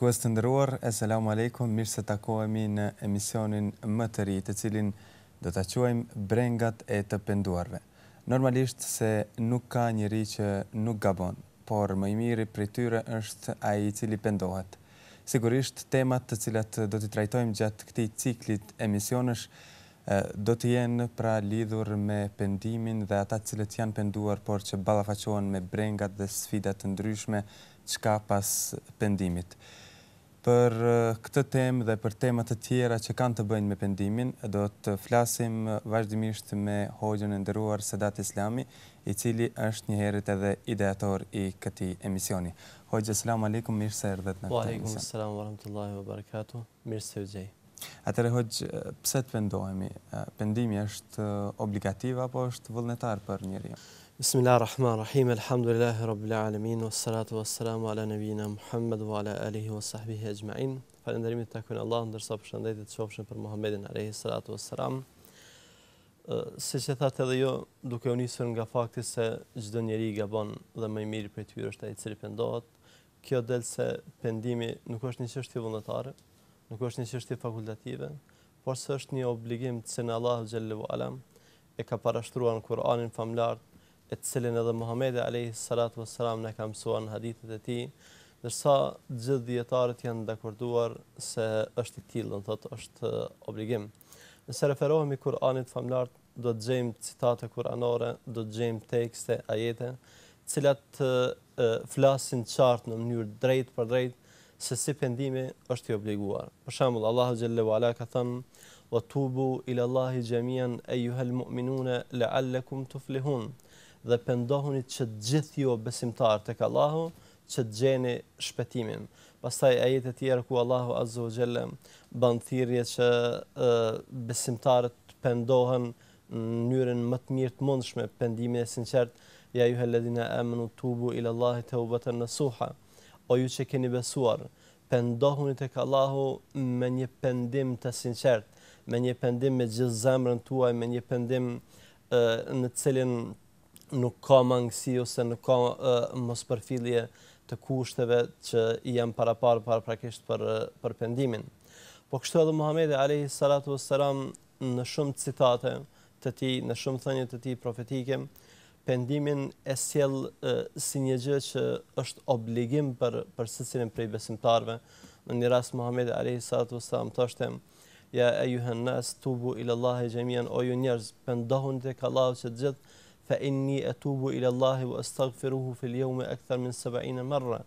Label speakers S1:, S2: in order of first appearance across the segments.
S1: shikues të ndëruar, e selamu mirë se takoemi në emisionin më të ri, të cilin do të quajmë brengat e të penduarve. Normalisht se nuk ka njëri që nuk gabon, por më i mirë i tyre është ai i cili pendohet. Sigurisht temat të cilat do t'i trajtojmë gjatë këti ciklit emisionësh do të jenë pra lidhur me pendimin dhe ata cilat janë penduar, por që ballafaqohen me brengat dhe sfidat të ndryshme, qka pas pendimit. Për këtë temë dhe për temat të tjera që kanë të bëjnë me pendimin, do të flasim vazhdimisht me hojën e ndëruar Sadat Islami, i cili është një herët edhe ideator i këti emisioni. Hojë, selamu alikum, mirë se erdhët në këtë emision. Wa alikum,
S2: selamu alam të Allahi wa barakatu, mirë se u gjej.
S1: Atere, hojë, pëse të pendohemi? Pendimi është obligativa
S2: apo është vëllnetar për njëri? Bismillah ar-Rahman ar-Rahim, alhamdulillahi rabbil alamin, wa salatu wa salamu ala nabina Muhammad wa ala alihi wa sahbihi ajma'in. Falendrimi të takun Allah, ndërsa për shëndajtë të shofshën për Muhammedin alaihi salatu wa salam. Se që thët edhe jo, duke unisër nga fakti se gjdo njeri i gabon dhe mëj mirë për të virë është a i cili pëndohet, kjo delë se pëndimi nuk është një qështi vëndetare, nuk është një qështi fakultative, por së është një obligim të se në Allah e ka parashtruan Kur'anin famlart e të cilin edhe Muhammedi alayhi salatu vesselam ka mësuar në hadithet e ti, ndërsa gjithë dietarët janë dakorduar se është i tillë, thotë është obligim. Nëse referohemi Kur'anit famlar, do të gjemë citate kuranore, do të gjemë tekste, ajete, cilat flasin qartë në mënyrë drejt për drejt se si pendimi është i obliguar. Për shembull, Allahu xhallahu ala ka thënë wa tubu ila allahi mu'minune, ayyuhal allekum la'allakum tuflihun dhe pëndohunit që gjithë ju besimtarë tek Allahu që gjeni shpëtimin. Pastaj ajete të tjera ku Allahu Azza wa Jalla ban thirrje që besimtarët pendohen në mënyrën më të mirë të mundshme, pendimi i sinqert, ja ju helledina amnu tubu ila Allah tawbatan nasuha. O ju që keni besuar, pendohuni tek Allahu me një pendim të sinqert, me një pendim me gjithë zemrën tuaj, me një pendim në të cilin nuk ka mangësi ose nuk ka uh, mos përfilje të kushteve që i para parë para prakisht për, për pendimin. Po kështu edhe Muhammedi Alehi Salatu Veseram në shumë citate të ti, në shumë thënjët të ti profetike, pendimin e siel si një gjë që është obligim për, për sësirin për i besimtarve. Në një rasë Muhammedi Alehi Salatu Veseram të është Ja e juhën nësë, tubu ilë Allah e gjemian, o ju njerëz, pëndohun të kalavë që të gjithë, fa inni atubu ila Allahi wa astaghfiruhu fil yawmi akthar min 70 marra.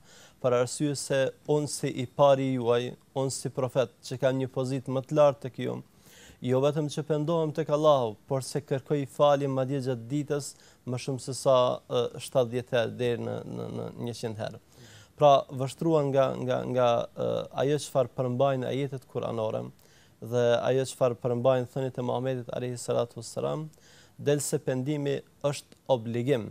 S2: Për arsye se on si i pari juaj, on si profet që ka një pozitë më të lartë tek ju. Jo vetëm që pendohem tek Allahu, por se kërkoj falje madje gjatë ditës më shumë se sa 70 herë deri në në në 100 herë. Pra, vështruan nga nga nga ajo çfarë përmbajnë ajetet kuranore dhe ajo çfarë përmbajnë thënit e Muhamedit alayhi salatu wassalam, delse pendimi është obligim,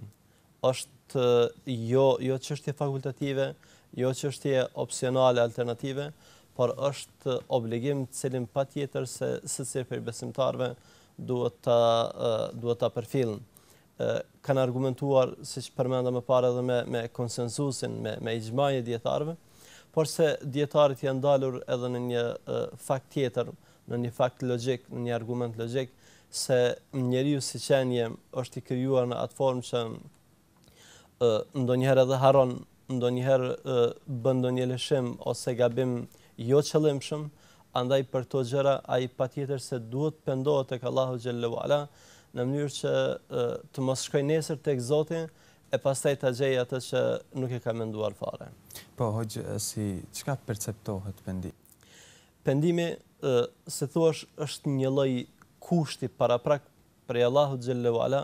S2: është eh, jo, jo qështje fakultative, jo qështje opcionale alternative, por është obligim cilin pa tjetër se së cirë për besimtarve duhet të eh, përfilën. Eh, kanë argumentuar, si që përmenda më pare dhe me, me konsensusin, me, me i gjmajnë i djetarve, por se djetarit janë dalur edhe në një fakt tjetër, në një fakt logik, në një argument logik, se njeriu si qenje është i krijuar në atë formë që ndonjëherë dhe haron, ndonjëherë bën ndonjë lëshim ose gabim jo qëllimshëm, andaj për këto gjëra ai patjetër se duhet pendohet tek Allahu xhallahu ala në mënyrë që të mos shkojë nesër tek Zoti e pastaj ta gjej atë që nuk e ka menduar fare.
S1: Po hoj si çka perceptohet pendimi.
S2: Pendimi se thua është një lloj kushti para prak për Allahu xhallahu ala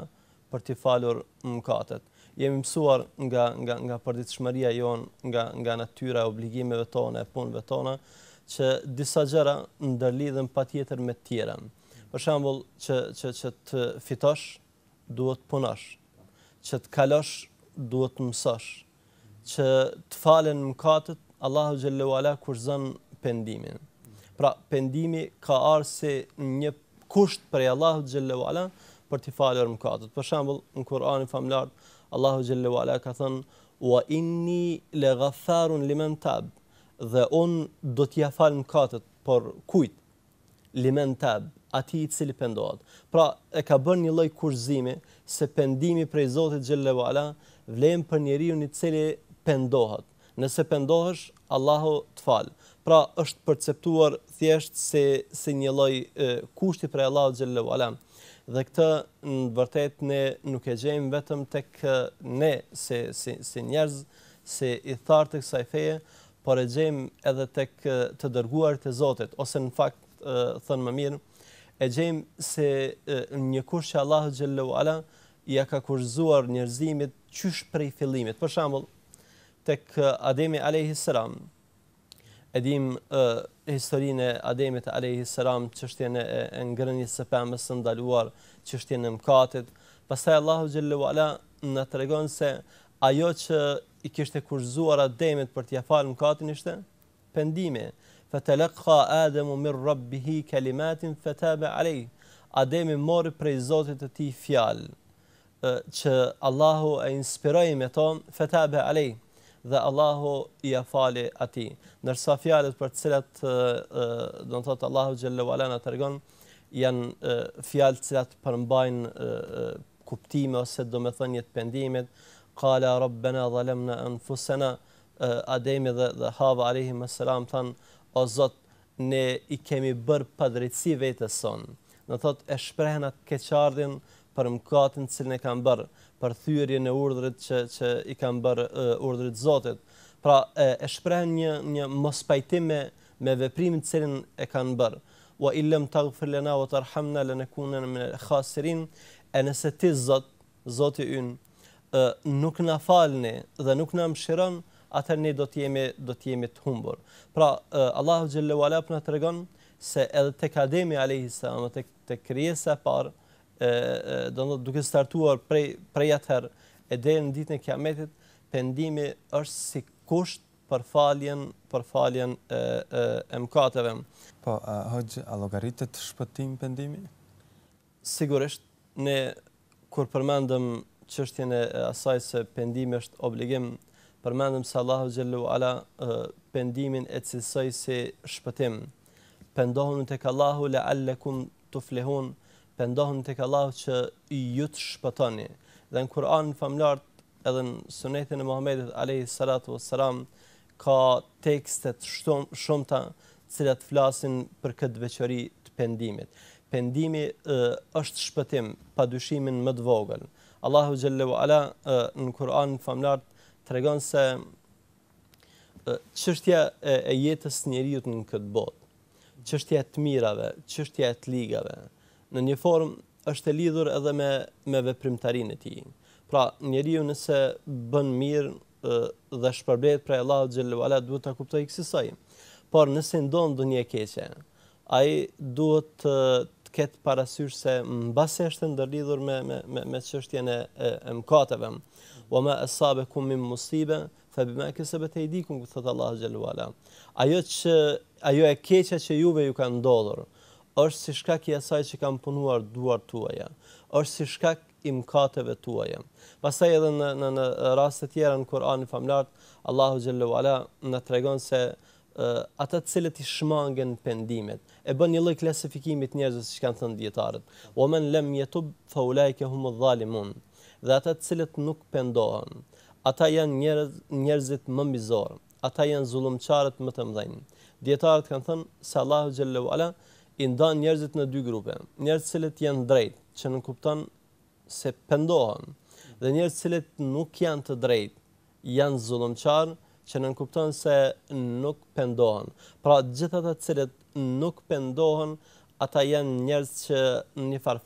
S2: për të falur mëkatet. Jemi mësuar nga nga nga përditshmëria jon, nga nga natyra e obligimeve tona, e punëve tona, që disa gjëra ndërlidhen patjetër me të tjera. Për shembull, që që që të fitosh, duhet punosh. Që të kalosh, duhet të mësosh. Që të falen mëkatet, Allahu xhallahu ala zënë pendimin. Pra pendimi ka arse një kusht për Allahu xhallahu ala për të falur mëkatet. Për shembull, në Kur'an e Allahu xhallahu ala ka thënë: "Wa inni laghaffarun liman tab." Dhe un do t'ia fal mëkatet, por kujt? Liman tab, atij i cili pendohet. Pra, e ka bën një lloj kurzimi se pendimi prej Zotit xhallahu ala vlen për njeriu i cili pendohet. Nëse pendohesh, Allahu të falë pra është perceptuar thjesht se si një lloj kushti për Allahu xhallahu ala. Dhe këtë në vërtet ne nuk e gjejmë vetëm tek ne se si si njerëz se i thar të kësaj feje, por e gjejmë edhe tek të dërguar të Zotit ose në fakt thon më mirë e gjejmë se e, një kush që Allahu xhallahu ala i ka kurzuar njerëzimit qysh prej fillimit. Për shembull tek Ademi alayhis salam, edhim historinë e Ademit a.s. salam çështjen e ngrënjes së pemës së ndaluar, çështjen e mëkatit. Pastaj Allahu xhallahu ala na tregon se ajo që i kishte kurzuar Ademit për t'ja falë mëkatin ishte pendimi. Fa talaqa Adamu min rabbih kalimatin fataba alayh. Ademi mori prej Zotit të tij fjalë që Allahu e inspiroi me to fataba alayh dhe Allahu i a fali ati. Nërsa fjalet për të cilat, do në thotë Allahu Gjellu në të rgonë, janë fjalet cilat përmbajnë kuptime ose do me thënjë të pendimit, kala robbena, dhalemna enfusena, Ademi dhe, dhe Hava Alehi Mësëram thënë, o Zotë, ne i kemi bërë padritsi vetës sonë. Në thotë, e shprehen atë keqardin, për mëkatin që ne kanë bërë, për thyrjen e urdhrit që që i kanë bërë urdhrit Zotit. Pra e, e shpreh një një mos pajtim me me veprimin që e kanë bërë. Wa illam taghfir lana wa tarhamna lanakuna min al-khasirin. Ne se ti Zot, Zoti ynë, nuk na falni dhe nuk na mëshiron, atëherë ne do të jemi do të jemi të humbur. Pra e, Allahu xhallahu ala na tregon se edhe tek Ademi alayhis salam tek tek krijesa e parë do të thotë duke startuar prej prej ather e deri në ditën e Kiametit, pendimi është si kusht për faljen për faljen e, e mëkateve. Po,
S1: a hoj a llogaritet shpëtim pendimi?
S2: Sigurisht ne kur përmendëm çështjen e asaj se pendimi është obligim, përmendëm se Allahu xhallahu ala pendimin e cilësoj si shpëtim. Pendohuni tek Allahu la'allakum tuflihun pëndohën të këllahu që i jutë shpëtoni. Dhe në Kur'an në famlart edhe në sunetin e Muhammedit a.s. ka tekstet shumëta cilat flasin për këtë veqëri të pëndimit. Pëndimi është shpëtim, pa dushimin më të vogël. Allahu Gjellewa Ala në Kur'an në famlart të regon se qështja e jetës njeriut në këtë botë, qështja e të mirave, qështja e të ligave, në një formë është e lidhur edhe me, me veprimtarinë e ti. Pra, njeri ju nëse bën mirë dhe shpërblet prej Allah ala, duhet të kuptoj kësisaj. Por, nëse ndonë dhe një keqe, ai duhet të, ketë parasysh se më base është ndërlidhur me, me, me, me e, e mkateve. Wa ma asabakum kumim musibe, fa bime kësebe të i dikun, këtët Allah Ajo, që, ajo e keqe që juve ju ka ndodhur, është si shkak i asaj që kam punuar duart tuaja, është si shkak i mëkateve tuaja. Pastaj edhe në në në raste të tjera në Kur'an i famlart, Allahu xhallahu ala na tregon se uh, ata të cilët i shmangen pendimet e bën një lloj klasifikimi të njerëzve siç kanë thënë dietarët. Wa man lam yatub fa ulaika humu dhalimun. Dhe ata të cilët nuk pendohen, ata janë njerëz njerëzit më mizor. Ata janë zullumçarët më të mëdhenj. Dietarët kanë thënë se Allahu xhallahu ala i ndan njerëzit në dy grupe, njerëz të cilët janë drejt, që nuk kupton se pendohen, dhe njerëz të cilët nuk janë të drejt, janë zullëmçar, që nuk kupton se nuk pendohen. Pra gjithë ata të cilët nuk pendohen, ata janë njerëz që në një far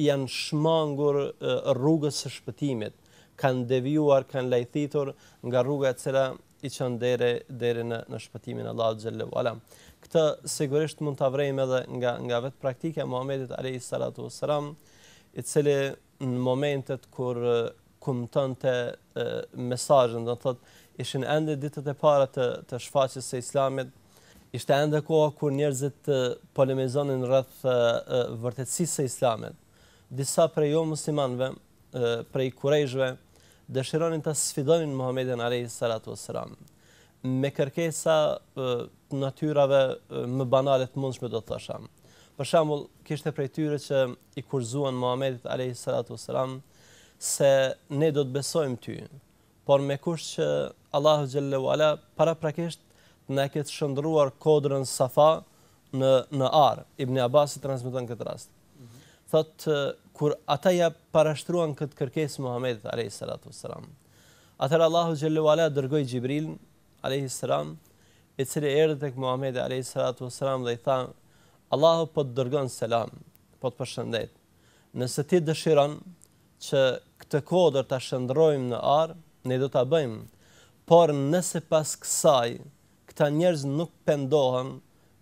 S2: janë shmangur rrugës së shpëtimit, kanë devijuar, kanë lajthitur nga rrugët cila i qënë dere, dere në, në shpëtimin Allah Gjellë Vala këtë sigurisht mund ta vrejmë edhe nga nga vet praktika e Muhamedit alayhi salatu wasalam i cili në momentet kur kumtonte mesazhin do thotë ishin ende ditët e para të të shfaqjes së islamit ishte ende koha kur njerëzit polemizonin rreth vërtetësisë së islamit disa prej jo muslimanëve prej kurajshëve dëshironin ta sfidonin Muhamedit alayhi salatu wasalam me kërkesa natyrave më banale të mundshme do të thasham. Për shembull, kishte prej tyre që i kurzuan Muhamedit alayhi salatu wasalam se ne do të besojmë ty, por me kusht që Allahu xhallahu ala paraprakisht na ketë shndruar kodrën Safa në në Ar. Ibn Abbas i transmeton këtë rast. Thot kur ata ja parashtruan këtë kërkesë Muhamedit alayhi salatu wasalam, atëherë Allahu xhallahu ala dërgoi Xhibril alayhi salam i cili erdhi tek Muhamedi alayhi salatu wasalam dhe i tha Allahu po të dërgon selam, po të përshëndet. Nëse ti dëshiron që këtë kodër të shëndrojmë në arë, ne do të bëjmë, por nëse pas kësaj, këta njerëz nuk pendohen,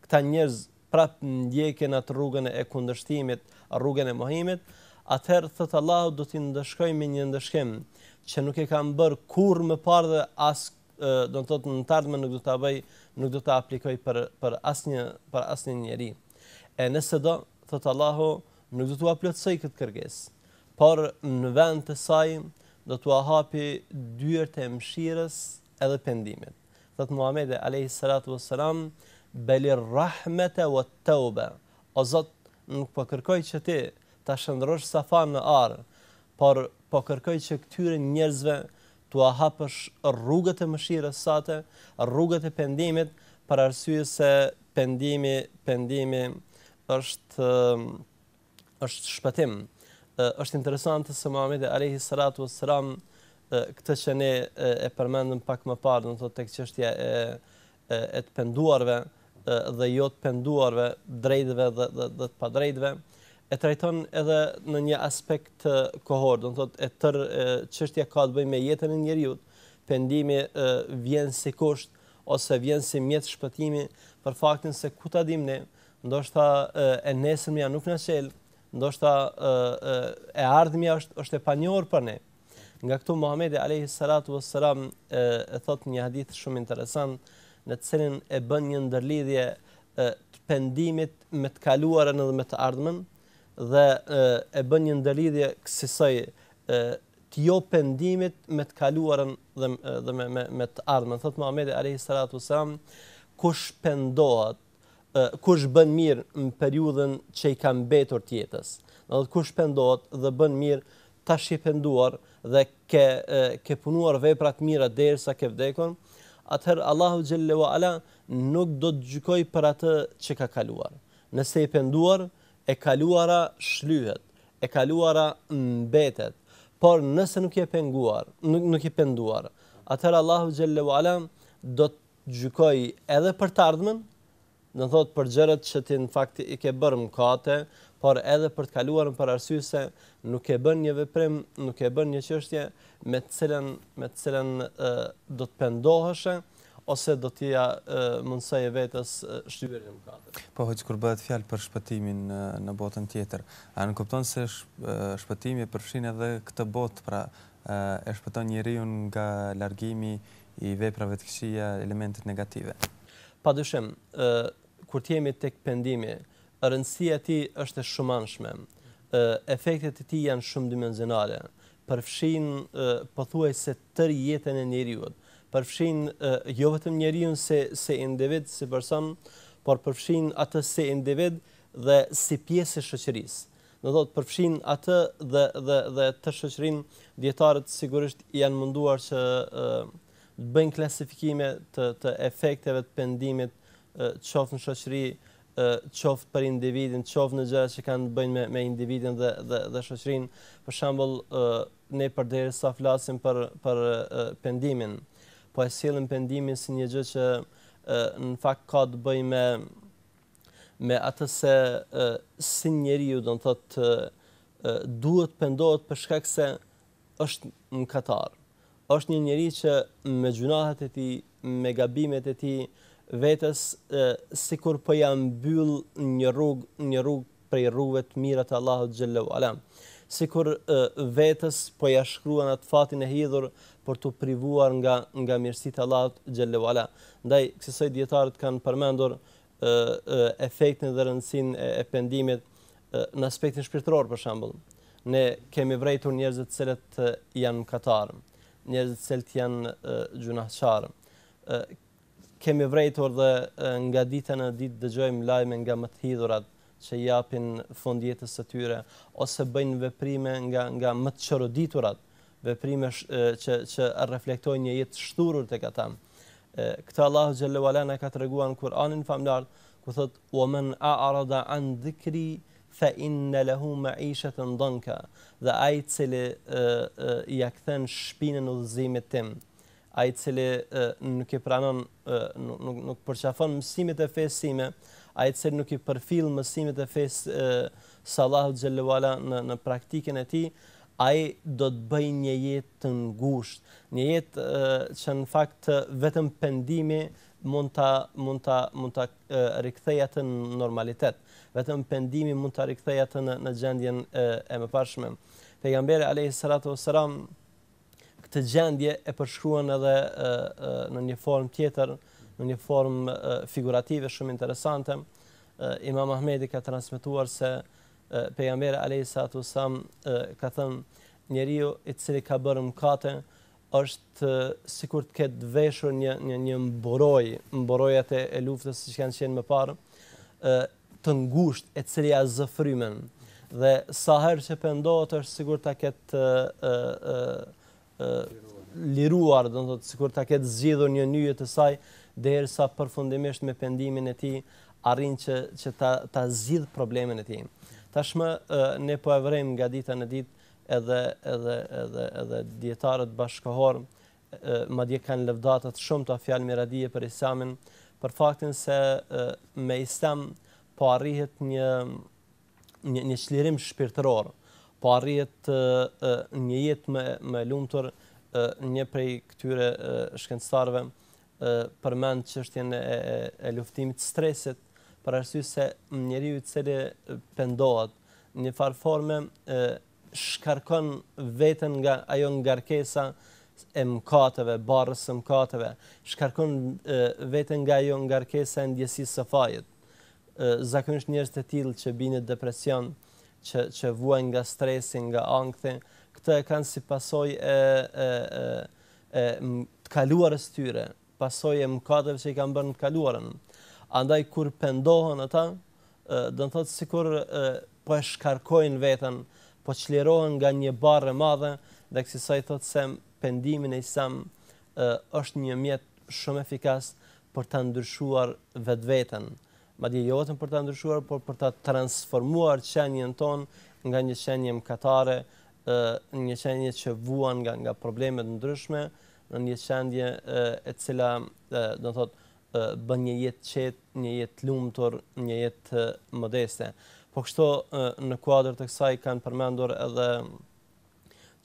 S2: këta njerëz prapë në atë rrugën e kundështimit, rrugën e mohimit, atëherë thëtë Allahu do t'i ndëshkojmë me një ndëshkim, që nuk e kam bërë kur më parë dhe do të thotë në të ardhmen nuk do ta bëj, nuk do ta aplikoj për për asnjë për asnjë njeri. E nëse do, thot Allahu, nuk do të plotësoj këtë kërkesë. Por në vend të saj do t'ua hapi dyert e mëshirës edhe pendimit. Thot Muhamedi alayhi salatu wassalam, "Balir rahmata wat tauba." O Zot, nuk po kërkoj që ti ta shndrosh safan në ar, por po kërkoj që këtyre njerëzve tua hapësh rrugët e mëshirës sate, rrugët e pendimit, për arsye se pendimi, pendimi është është shpëtim. Është interesante se Muhamedi alayhi salatu wassalam këtë që ne e përmendëm pak më parë, do të thotë tek çështja e e të penduarve dhe jo të penduarve, drejtëve dhe dhe, dhe të padrejtëve, e trajton edhe në një aspekt kohor, do të thotë e tërë çështja ka të bëjë me jetën e njerëzit, pendimi vjen si kusht ose vjen si mjet shpëtimi për faktin se ku ta dimë ne, ndoshta e nesërmja nuk na çel, ndoshta e, e ardhmja është është e panjohur për ne. Nga këtu Muhamedi alayhi salatu vesselam e, e thot një hadith shumë interesant në të cilin e bën një ndërlidhje e, të pendimit me të kaluarën edhe me të ardhmen, dhe e bën një ndërlidhje kësaj të jo pendimit me të kaluarën dhe dhe me me, me të ardhmen. Thotë Muhamedi a.s. kush pendohet kush bën mirë në periudhën që i ka mbetur të jetës. Do të kush pendohet dhe bën mirë tash i penduar dhe ke ke punuar vepra të mira derisa ke vdekur, atëherë Allahu Gjellewa ala nuk do të gjykojë për atë që ka kaluar. Nëse i penduar, e kaluara shlyhet e kaluara mbetet por nëse nuk je penguar nuk je penduar atëherë Allahu xhelleu ala do të gjykojë edhe për të ardhmen, në thot për gjërat që ti në fakt i ke bërë mëkate por edhe për të kaluarën për arsye se nuk e bën një veprim nuk e bën një çështje me të cilën me të cilën do të pendoheshë ose do mundësaj e vetës shtyerr në katër.
S1: Po hëç kur bëhet fjalë për shpëtimin në botën tjetër. A nuk kupton se shpëtimi përfshin edhe këtë botë, pra e shpëton njeriu nga largimi
S2: i veprave të këqija, elementet negative. Pëdyshim, kur të jemi tek pendimi, rëndësia e tij është e shumanshme. Efektet e tij janë shumë dimenzionale, Përfshin se tërë jetën e njeriu përfshin jo vetëm njeriu se se individ si person, por përfshin atë se individ dhe si pjesë e shoqërisë. Do thotë përfshin atë dhe dhe dhe të shoqërin djetarët sigurisht janë munduar që të bëjnë klasifikime të të efekteve të pendimit qoftë në shoqëri, qoftë për individin, qoftë në gjëra që kanë të bëjnë me me individin dhe dhe dhe shoqërin. Për shembull, ne përderisa flasim për për pendimin, po e sjellim pendimin si një gjë që në fakt ka të bëjë me me atë se si njeriu do të thotë duhet pendohet për shkak se është në katar. Është një njerëz që me gjunahet e tij, me gabimet e tij vetes sikur po ja mbyll një rrugë, një rrugë prej rrugëve të mira të Allahut xhallahu alam. Sikur vetës po ja shkruan atë fatin e hidhur për të privuar nga nga mirësitë e Allahut xhallahu ala. Ndaj kësaj dietarët kanë përmendur efektin dhe rëndësinë e, e pendimit në aspektin shpirtëror për shembull. Ne kemi vrejtur njerëz të cilët janë katar, njerëz të cilët janë gjunaçar. Kemi vrejtur dhe nga dita në ditë dëgjojmë lajme nga më të hidhurat që japin fondjetës së tyre ose bëjnë veprime nga nga më të çoroditurat veprime që që reflektojnë një jetë shturur tek ata. Këtë Allahu xhallahu ala na ka treguar Kur'anin famlar ku thot wa man a'rada an dhikri fa inna lahu ma'ishatan danka dhe ai i cili ia kthen shpinën udhëzimit tim ai i cili nuk e pranon nuk nuk përçafon mësimet e fesime ai i cili nuk i përfill mësimet e fes sallahu xhallahu ala në në praktikën e tij ai do të bëj një jetë të ngushtë, një jetë uh, që në fakt vetëm pendimi mund ta mund ta mund ta uh, rikthej atë në normalitet. Vetëm pendimi mund ta rikthej atë në në gjendjen uh, e mëparshme. Pejgamberi alayhi salatu wasalam këtë gjendje e përshkruan edhe uh, uh, në një formë tjetër, në një formë uh, figurative shumë interesante. Imam Ahmedi ka transmetuar se pejgamberi alayhi salatu sallam ka thënë njeriu i cili ka bërë mëkate është sikur të ketë veshur një një një mboroj, mborojat e luftës siç kanë qenë më parë, ë të ngushtë e cili ja zëfrymën dhe sa herë që pendohet është sikur ta ketë ë ë liruar, do të thotë sikur ta ketë zgjidhur një nyje të saj derisa përfundimisht me pendimin e tij arrin që që ta ta zgjidh problemin e tij. Tashmë ne po e vrejmë nga dita në ditë edhe edhe edhe edhe dietarët bashkëkohor madje kanë lëvdata të shumta fjalë miradije për Islamin për faktin se me Islam po arrihet një një, një çlirim shpirtëror, po arrihet një jetë më më lumtur një prej këtyre shkencëtarëve përmend çështjen e, e, e luftimit stresit për arsysë se njeri i cili pëndohet një farforme forme shkarkon vetën nga ajo ngarkesa e mkateve, barës e mkateve, shkarkon vetën nga ajo ngarkesa e ndjesisë së fajit. Zakonisht njerës të tilë që binit depresion, që, që vuaj nga stresin, nga angthin, këtë e kanë si pasoj e, e, e, e kaluarës tyre, pasoj e mkateve që i kanë bërë në kaluarën, andaj kur pendohen ata, do të thotë sikur po e shkarkojnë veten, po çlirohen nga një barrë e madhe dhe kësaj i thotë se pendimi në Islam është një mjet shumë efikas për ta ndryshuar vetveten, madje jo vetëm për ta ndryshuar, por për ta transformuar qenjen ton nga një qenie mëkatare në një qenie që vuan nga nga probleme të ndryshme, në një qendje e cila do të thotë bën një jetë qetë, një jetë lumëtor, një jetë modeste. Po kështu në kuadrë të kësaj kanë përmendur edhe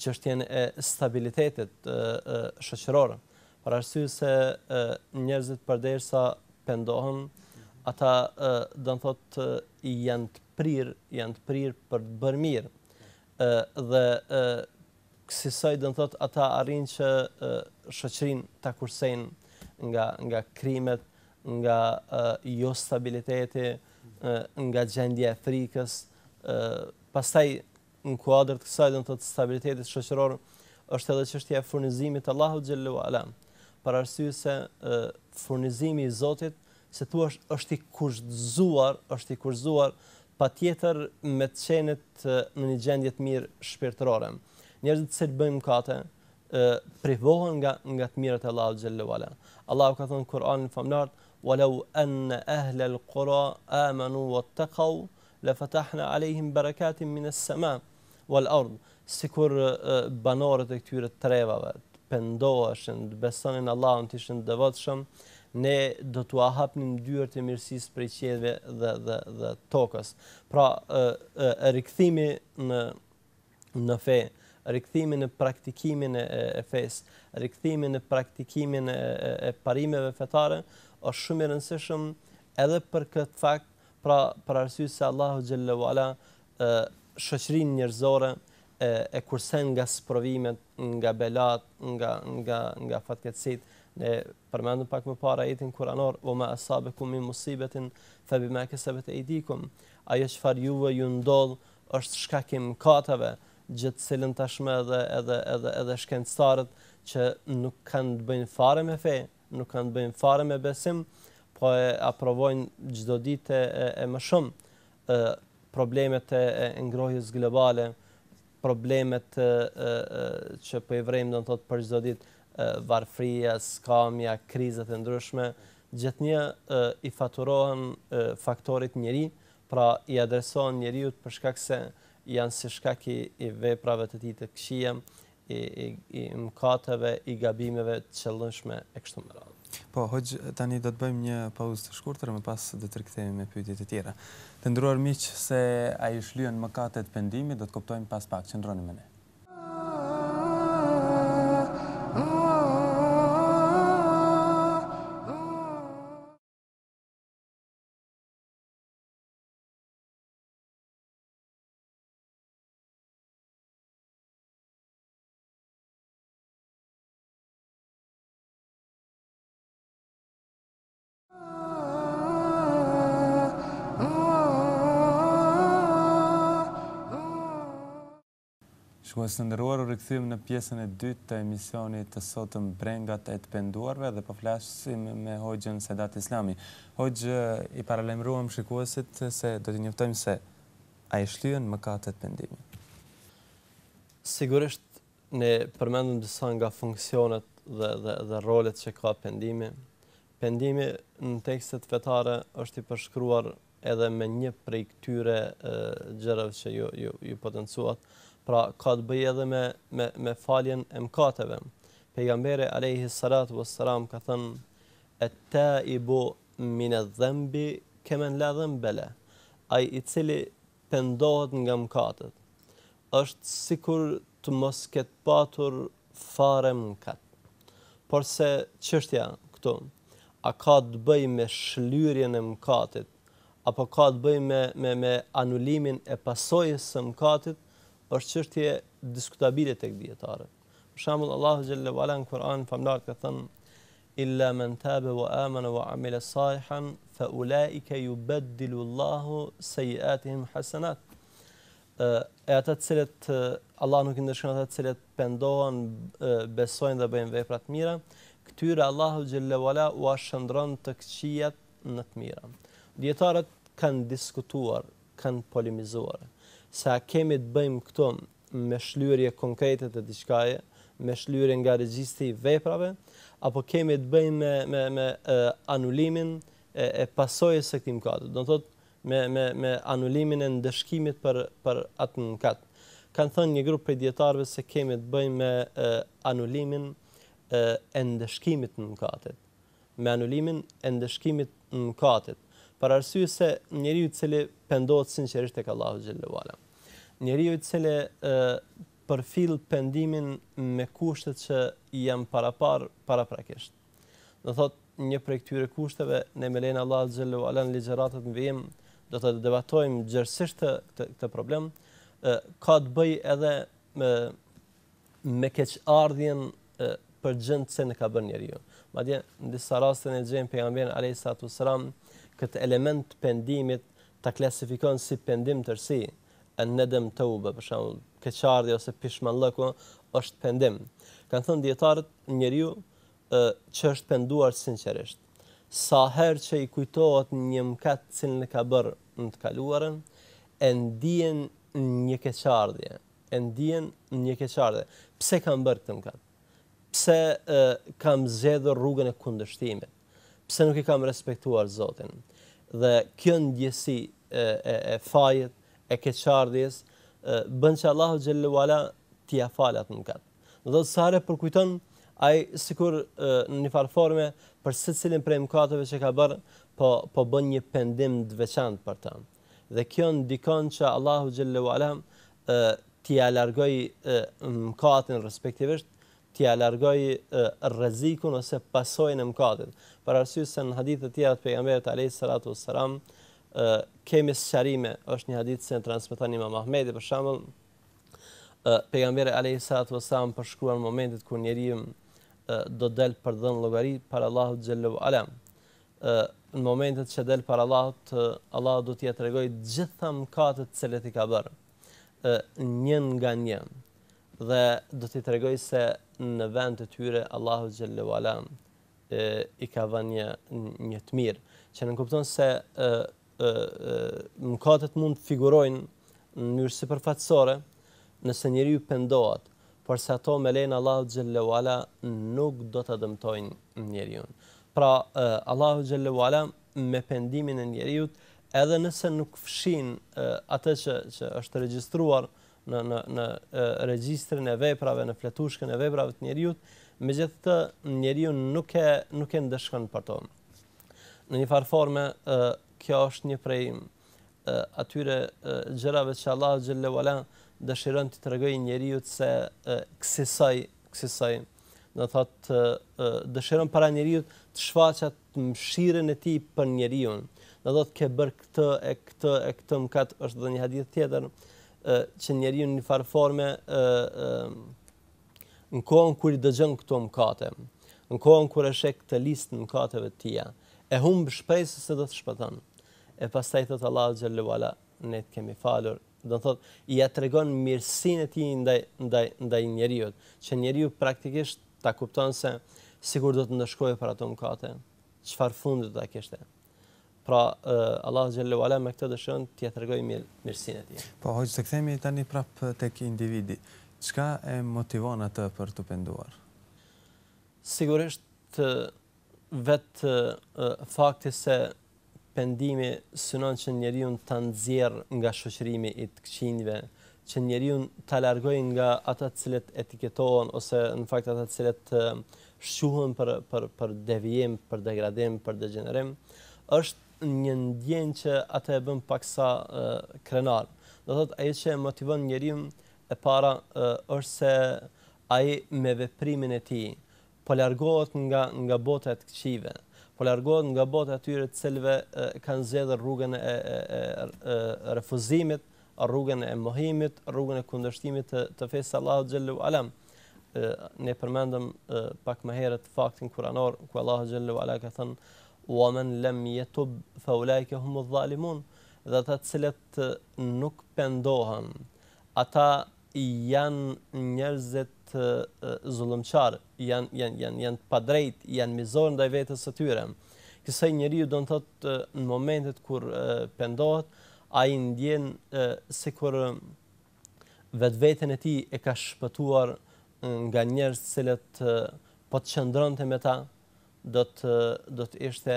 S2: qështjen e stabilitetit shëqërorë. Për arsysë se njerëzit sa pëndohën, ata dënë thotë janë të prirë, janë të prirë për të bërë mirë. Dhe kësisaj, dënë thotë ata arrinë që shëqërin të kursenë nga nga krimet, nga uh, jo stabiliteti, uh, nga gjendja e frikës, uh, pastaj në kuadër të kësaj do të thotë stabilitetit shoqëror është edhe çështja e furnizimit Allahu Gjellu xhallahu ala. Për arsye se uh, furnizimi i Zotit, se thua është i kurzuar, është i kurzuar pa tjetër me të qenët në një gjendje të mirë shpirtërore. Njerëzit se të bëjmë kate, privohen nga nga të mirat e Allahut xhallahu ala. Allahu ka thënë në famlar, "Walau anna ahla al-qura amanu wattaqu la fatahna alayhim barakatin min as-samaa wal-ard." Sikur banorët e këtyre trevave të pendoheshin, besonin Allahun, të ishin devotshëm, ne do t'u hapnim dyert e mirësisë prej qiellve dhe dhe dhe tokës. Pra, rikthimi në në fe rikthimin në praktikimin e fes, rikthimin në praktikimin e parimeve fetare, është shumë i rëndësishëm edhe për këtë fakt, pra për arsysë se Allahu xhallahu ala shëqrin njërzore e, e kursen nga sprovimet, nga belat, nga, nga, nga fatketësit, Ne përmendëm pak më parë ajetin Kur'anor, "O ma asabakum min musibatin fa bima kasabat aydikum", ajo çfarë juve ju ndodh është shkak i mëkateve, gjithë cilën tashme edhe, edhe, edhe, edhe shkencëtarët që nuk kanë të bëjnë fare me fej, nuk kanë të bëjnë fare me besim, po e aprovojnë gjithë ditë e, e më shumë e, problemet e, e globale, problemet e, e, që për po i vrejmë do të thotë për gjithë ditë, varfria, skamja, krizët e ndryshme, gjithë një e, i faturohen e, faktorit njëri, pra i adresohen njëriut shkak se janë si shkaki i veprave të tij të këqija, i i, i i gabimeve të çellëshme e kështu me radhë.
S1: Po, hoj tani do të bëjmë një pauzë të shkurtër, më pas do të rikthehemi me pyetjet e tjera. Të ndruar miq se ai shlyen mëkatet pendimi, do të kuptojmë pas pak, qëndroni me ne. Ah, ah, ah, Shkuas të ndëruar, u rikëthim në pjesën e dytë të emisionit të sotëm brengat e të penduarve dhe përflashësim po me hojgjën Sedat Islami. Hojgjë, i paralemruam shkuasit se do të njëftojmë se a i shlyën më ka të të pendimi.
S2: Sigurisht ne përmendëm dësa nga funksionet dhe, dhe, dhe rolet që ka pendimi. Pendimi në tekstet vetare është i përshkruar edhe me një prej këtyre gjërave që ju, ju, ju potencuat, pra ka të bëjë edhe me me me faljen e mëkateve. Pejgamberi alayhi salatu wassalam ka thënë at-taibu min adh-dhanbi kaman la dhanbala. Ai i cili pendohet nga mëkatet është sikur të mos ketë patur fare mëkat. Por se çështja këtu, a ka të bëjë me shlyerjen e mëkatit apo ka të bëjë me me me anulimin e pasojës së mëkatit? është çështje diskutabile tek dietarët. Për shembull Allahu xhallahu ala në Kur'an famlarët ka thënë illa men taba wa amana wa amila salihan fa ulaika yubaddilu Allahu sayiatihim hasanat. E ata të cilët Allah nuk i ndeshkon ata të cilët pendohen, besojnë dhe bëjnë vepra të mira, këtyre Allahu xhallahu ala u shndron të këqijat në të mira. Dietarët kanë diskutuar, kanë polemizuar sa kemi të bëjmë këto me shlyrje konkrete të diçkaje, me shlyrje nga regjisti i veprave, apo kemi të bëjmë me me me anulimin e, e pasojës së këtij mëkati. Do të thotë me me me anulimin e ndëshkimit për për atë mëkat. Kan thënë një grup prej dietarëve se kemi të bëjmë me anulimin e ndëshkimit në mëkatet. Me anulimin e ndëshkimit në për arsye se njeriu i cili pendohet sinqerisht tek Allahu xhallahu ala. Njeriu i cili ë përfill pendimin me kushtet që janë parapar paraprakisht. Do thotë një prej këtyre kushteve ne me lenin Allahu xhallahu ala në vim do të debatojmë gjërësisht të, problem, ka të bëj edhe me, me keq ardhjen për gjëndë që në ka bërë njeri ju. Ma dje, në disa rastën e gjëjmë, për nga mbjen, a.s këtë element të pendimit ta klasifikojnë si pendim të rësi, e në dëmë të ube, për shumë, keqardi ose pishman lëku, është pendim. Kanë thënë djetarët njëri ju që është penduar sinqerisht. Sa her që i kujtojt një mkatë cilë në ka bërë në të kaluarën, e ndijen një keqardje. e ndijen një keqardje. Pse kam bërë këtë mkatë? Pse kam zedhë rrugën e kundështimit? Pse nuk i kam respektuar zotinë? dhe kjo ndjesi e, e, fajit, e keqardhjes, bënë që Allahu Gjellu Ala tja falat në mëkat. Dhe do të sare përkujton, ai sikur në një farforme për se cilin prej mëkatëve që ka bërë, po, po bënë një pendim të veçant për ta. Dhe kjo ndikon që Allahu Gjellu Ala tja largoj mëkatën respektivisht, t'ja largoj rrezikun ose pasojën e mëkatit. Për arsye se në hadithe të tjera të pejgamberit alayhis salatu wassalam kemi sharime, është një hadith që transmeton Imam Ahmedi për shembull, pejgamberi alayhis salatu wassalam përshkruan shkruan momentet kur njeriu do të dalë për dhën llogari para Allahut xhallahu ala. Në momentet që del para Allahut, Allah do t'i tregojë gjithë mëkatet që i ka bërë. Një nga një dhe do t'i tregoj se në vend të tyre Allahu xhallahu ala e, i ka vënë një një të mirë që nuk kupton se mëkatet mund të figurojnë në mënyrë superficiale nëse njeriu pendohet por se ato me lejnë Allahu xhallahu ala nuk do ta dëmtojnë njeriu pra Allahu xhallahu ala me pendimin e njeriu edhe nëse nuk fshin atë që që është regjistruar në në në regjistrin e veprave, në fletushkën e veprave të njeriu, megjithëse njeriu nuk e nuk e ndeshkon për to. Në një farforme, kjo është një prej atyre gjërave që Allahu xhallahu ala dëshiron të tregojë njeriu se kësaj kësaj, kësaj do thotë dëshiron para njeriu të shfaqet mëshirën e tij për njeriu. Do thotë ke bër këtë e këtë e këtë mkat është dhënë një hadith tjetër që njeriu në farforme forme ë në kohën kër i dëgjën këto mëkate, në kohën kur e shek të listën mëkateve të tija, e humb shpresën se do të shpëton. E pastaj thot Allah xhallahu ala, ne të kemi falur. në thot, i ja tregon mirësinë e tij ndaj ndaj ndaj njeriu, që njeriu praktikisht ta kupton se sigur do të ndëshkojë për ato mëkate, çfarë fundi do ta kishte. Pra uh, Allahu xhallahu ala me këtë dëshën t'i tregoj mirësinë e tij.
S1: Po hojë të kthehemi tani prap tek individi. Çka e motivon atë për të penduar?
S2: Sigurisht vet fakti se pendimi synon që njeriu ta nxjerr nga shoqërimi i të këqinjve, që njeriu ta largoj nga ata të cilët etiketohen ose në fakt ata të cilët shuhën për për për devijim, për degradim, për degenerim, është një ndjenjë që atë e bën paksa krenar. Do thotë ai që e motivon njerin e para është se ai me veprimin e tij po largohet nga nga bota e këqive, po largohet nga bota e atyre të cilëve kanë zgjedhur rrugën e, e, e, e refuzimit rrugën e mohimit, rrugën e kundërshtimit të, të fesë Allahu Gjellu Alam. ne përmendëm e, pak më herët faktin kuranor, ku Allahu Gjellu Alam ka thënë, wa men lem jetub, fa ulajke humu dhalimun, dhe ta cilet nuk pendohen, ata janë njerëzit zulumqar, jan janë, janë, janë padrejt, jan mizor ndaj vetës së tyre. Kësaj njeri ju do në thotë në momentet kur pendohet, a i ndjenë si kur vetë vetën e ti e ka shpëtuar nga njerëz cilet po të qëndronë të me ta, do të do të ishte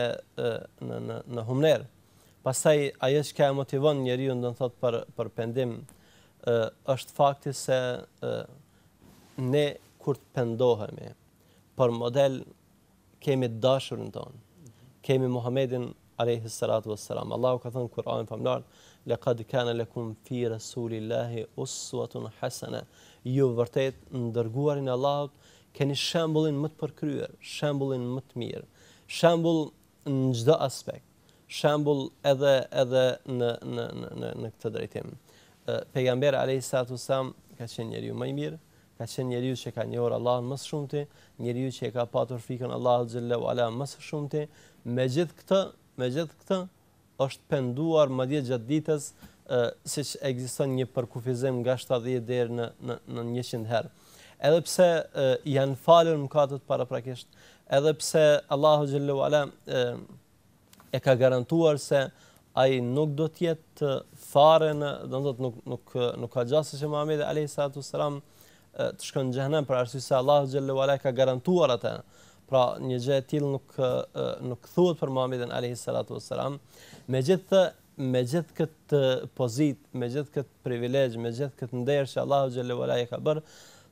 S2: në në në humner. Pastaj ajo që e motivon njeriu do të thotë për për pendim është fakti se ne kur të pendohemi për model kemi dashurin tonë. Kemi Muhammedin alayhi salatu vesselam. Allahu ka thënë Kur'anin famlar, laqad kana lakum fi rasulillahi uswatun hasana. Ju vërtet ndërguarin e Allahut keni shembullin më të përkryer, shembullin më të mirë, shembull në çdo aspekt, shembull edhe edhe në në në në, në këtë drejtim. Pejgamberi alayhi salatu sam, ka qenë njeri më mëj mirë, ka qenë ju që ka njohur Allah më së shumti, njeriu që e ka patur frikën Allah xhallahu ala më së shumti. Me gjithë këtë, me gjithë këtë është penduar madje gjatë ditës, siç ekziston një përkufizim nga 70 deri në në në 100 herë edhe pse janë falur mëkatet paraprakisht, edhe pse Allahu xhallahu ala e, e ka garantuar se ai nuk do të jetë fare në, do të thotë nuk nuk nuk ka gjasë se Muhamedi alayhi salatu sallam të shkon në xhenem për arsye se Allahu xhallahu ala ka garantuar atë. Pra një gjë e tillë nuk nuk thuhet për Muhamedin alayhi salatu sallam. Megjithë me gjithë këtë pozit, me gjithë këtë privilegj, me gjithë këtë ndërë që Allahu ala i ka bërë,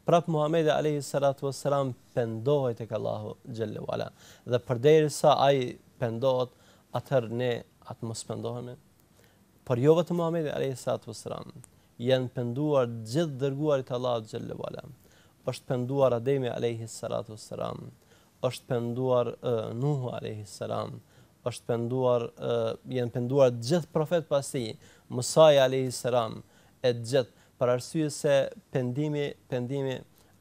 S2: prapë Muhamedi alayhi salatu wassalam pendohej tek Allahu xhelle wala dhe përderisa ai pendohet atëherë ne atë mos pendohemi por jo vetëm Muhamedi alayhi salatu wassalam janë penduar gjithë dërguarit e Allahut xhelle wala është pënduar Ademi alayhi salatu wassalam është pënduar uh, Nuh alayhi salam është pënduar, uh, janë penduar gjithë profet pas tij Musa alayhi salam e gjithë për arsye se pendimi, pendimi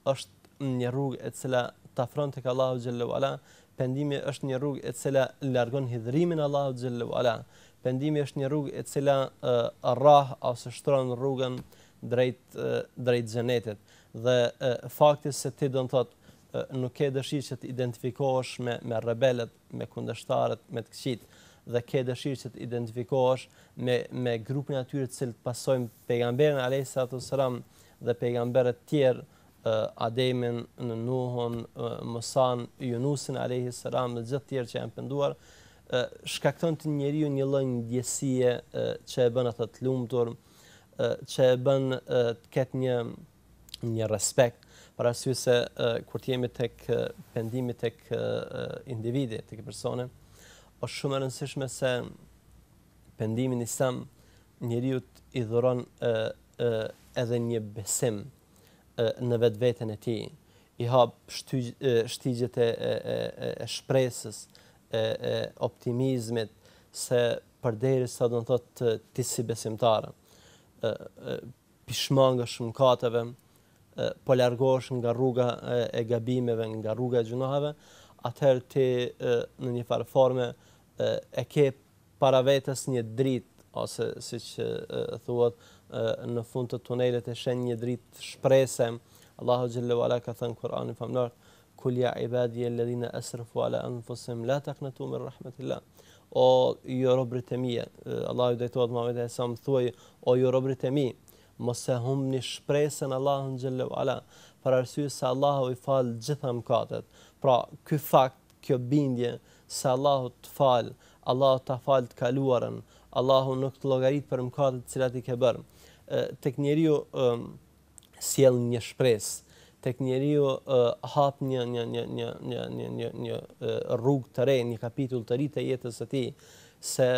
S2: është një rrugë e cila të afron të ka Allahu Gjellu Ala, pendimi është një rrugë e cila largon hidrimin Allahu Gjellu Ala, pendimi është një rrugë e cila uh, rrah ose shtron rrugën drejt, uh, drejt gjenetit. Dhe uh, faktis se ti do në thotë, uh, nuk e dëshi që të identifikosh me, me rebelet, me kundeshtarët, me të këqitë, dhe ke dëshirë që të identifikohesh me me grupin atyre të cilët pasojnë pejgamberin alayhisatu dhe pejgamberët tjerë Ademin, në Nuhun, Musan, Junusin alayhisalam dhe gjithë tjerë që janë penduar, shkakton të njeriu një lloj ndjesie që e bën atë të lumtur, që e bën të ketë një një respekt për arsye se kur të jemi tek pendimi tek individi, tek personi është shumë e rëndësishme se pendimin i sam njeriu i dhuron ë ë edhe një besim e, në vetveten e tij i hap shtigjet e e e shpresës e e optimizmit se përderisa do të thotë ti si besimtarë, e, nga shumë katave e, po largohesh nga rruga e, gabimeve nga rruga e gjunoheve atëherë ti në një farë forme e ke para vetës një drit, ose si që thuat, në fund të tunelit e shen një drit shpresem. Allahu Gjellu Ala ka thënë Kur'an i famlartë, kulja i badi e ledhina esrëfu ala anëfusim, la të knëtu me la, O, jo robrit e mi, Allahu dhe i thuat, ma vete e sa më thuaj, o, jo robrit e mi, mëse hum një shpresen Allahu Gjellu Ala, për arsye se Allahu i falë gjitha më katët. Pra, këj fakt, kjo bindje, se Allahu të falë, Allahu të falë të kaluarën, Allahu nuk të logaritë për mëkatët cilat i ke bërë. Tek njeri ju sjellë një shpresë, tek njeri ju hapë një, një, një, një, një, një, një, rrugë të re, një kapitull të rritë e jetës e ti, se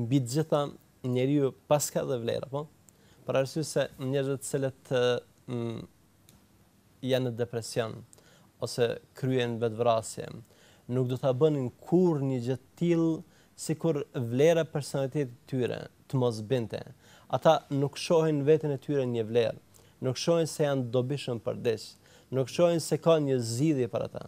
S2: mbitë gjitha njeri ju paska dhe vlerë, po? Për arsysë se njerët cilat janë në depresion, ose kryen vetë vrasjem, nuk do të bënin kur një të tillë si kur vlerë personalitetit tyre të mos binte. Ata nuk shohin vetën e tyre një vlerë, nuk shohin se janë dobishën për desh, nuk shohin se ka një zgjidhje për ata.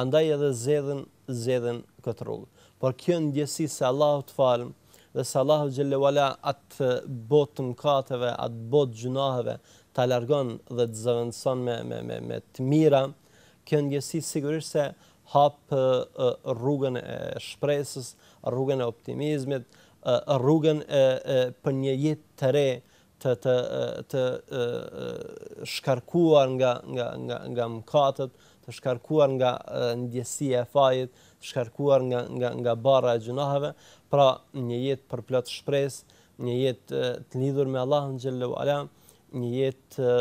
S2: Andaj edhe zedhen, zedhen këtë rrugë. Por kjo në se Allah të falë dhe se Allah të gjellewala atë botë të mkateve, atë botë gjunaheve të largon dhe të zëvendëson me, me, me, me të mira, kjo në sigurisht se hap rrugën e shpresës, rrugën e optimizmit, rrugën e për një jetë të re, të të të shkarkuar nga nga nga nga të shkarkuar nga ndjesia e fajit, të shkarkuar nga nga nga barra e gjunaheve, pra një jetë plot shpresë, një jetë të lidhur me Allahun xhellahu ala, një jetë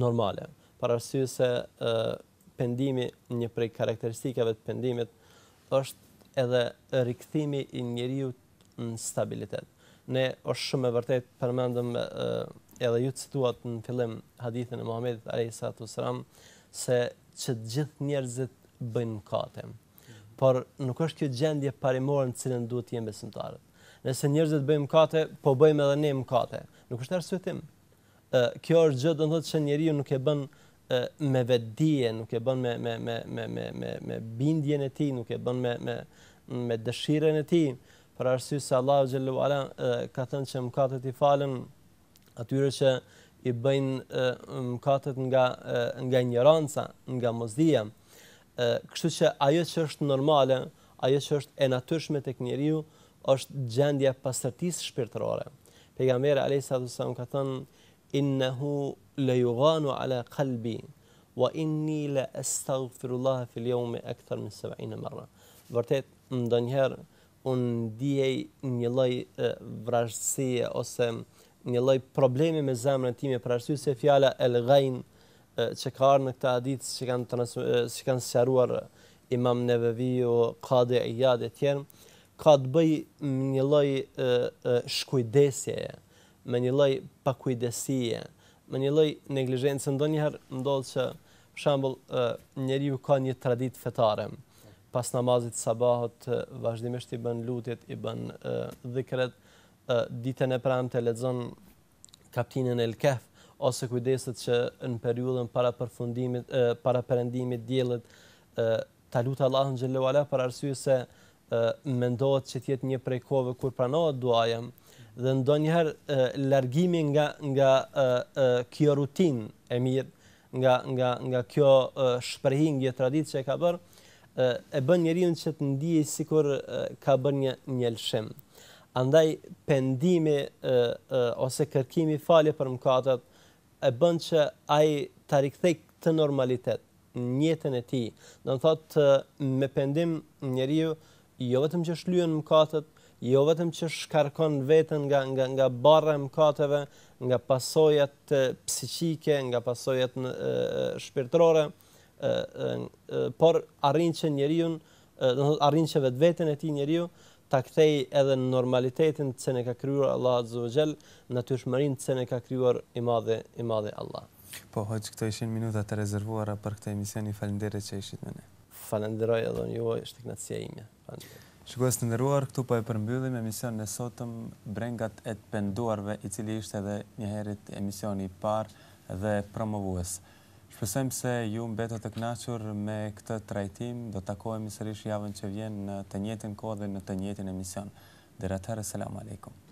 S2: normale. Për arsyesë e pendimi një prej karakteristikave të pendimit është edhe rikthimi i njeriu në stabilitet. Ne është shumë e vërtet përmendëm edhe ju cituat në fillim hadithin e Muhamedit alayhi salatu se që të gjithë njerëzit bëjnë mëkate. Por nuk është kjo gjendje parimorën në cilën duhet të jemi besimtarët. Nëse njerëzit bëjnë mëkate, po bëjmë edhe ne mëkate. Nuk është arsyetim. Kjo është gjë do të thotë se njeriu nuk e bën me vetdije, nuk e bën me me me me me me me bindjen e tij, nuk e bën me me me dëshirën e tij, për arsye se Allahu xhallahu ala ka thënë se mëkatet i falën atyre që i bëjnë mëkatet nga nga ignoranca, nga mosdija. Kështu që ajo që është normale, ajo që është e natyrshme tek njeriu është gjendja pastërtisë shpirtërore. Pejgamberi alayhis salam ka thënë innahu la yughanu ala qalbi wa inni la astaghfirullah fi al-yawm akthar min 70 marra. Vërtet ndonjëherë un dijej një lloj vrasësie ose një lloj problemi me zemrën time për arsye se fjala el ghayn që ka në këtë hadith që kanë që kanë sqaruar Imam Nevevi o Qadi Iyad e tjerë ka të bëj një lloj shkujdesje me një lloj pakujdesie, me një lloj neglizhencë ndonjëherë ndodh që për shembull njeriu ka një traditë fetare. Pas namazit sabahut vazhdimisht i bën lutjet, i bën dhikret, ditën e pranë lexon kapitullin El-Kahf ose kujdeset që në periudhën para përfundimit para perëndimit diellit ta lutë Allahun xhallahu ala për arsye se mendohet që të jetë një prej kohëve kur pranohet duaja dhe ndonjëherë largimi nga nga kjo rutinë e mirë, nga nga nga kjo shprehje që ka bër, e bën njeriu që të ndiej sikur ka bën një një lëshim. Andaj pendimi ose kërkimi falje për mëkatet e bën që ai të rikthej të normalitet në jetën e tij. Do të thotë me pendim njeriu jo vetëm që shlyen mëkatet, jo vetëm që shkarkon vetën nga nga nga barra e mëkateve, nga pasojat psiqike, nga pasojat e, shpirtërore, por arrin që njeriu, do të thotë arrin që vetveten e tij njeriu ta kthej edhe në normalitetin që ne ka krijuar Allahu Azza wa Jell, natyrshmërinë që ne ka krijuar i madhe i madhe Allah.
S1: Po hoqë këto ishin minuta të rezervuara për këtë emisioni, falenderit që ishit me ne.
S2: Falenderoj edhe në juaj, shtë këna të ime. Falenderoj.
S1: Shukues të nderuar, këtu po e përmbyllim emisionin e sotëm Brengat e të penduarve, i cili ishte edhe një herë emisioni i parë dhe promovues. Shpesojmë se ju mbeto të kënaqur me këtë trajtim. Do takohemi sërish javën që vjen në të njëjtin kohë në të njëjtin emision. Deri atëherë, selam aleikum.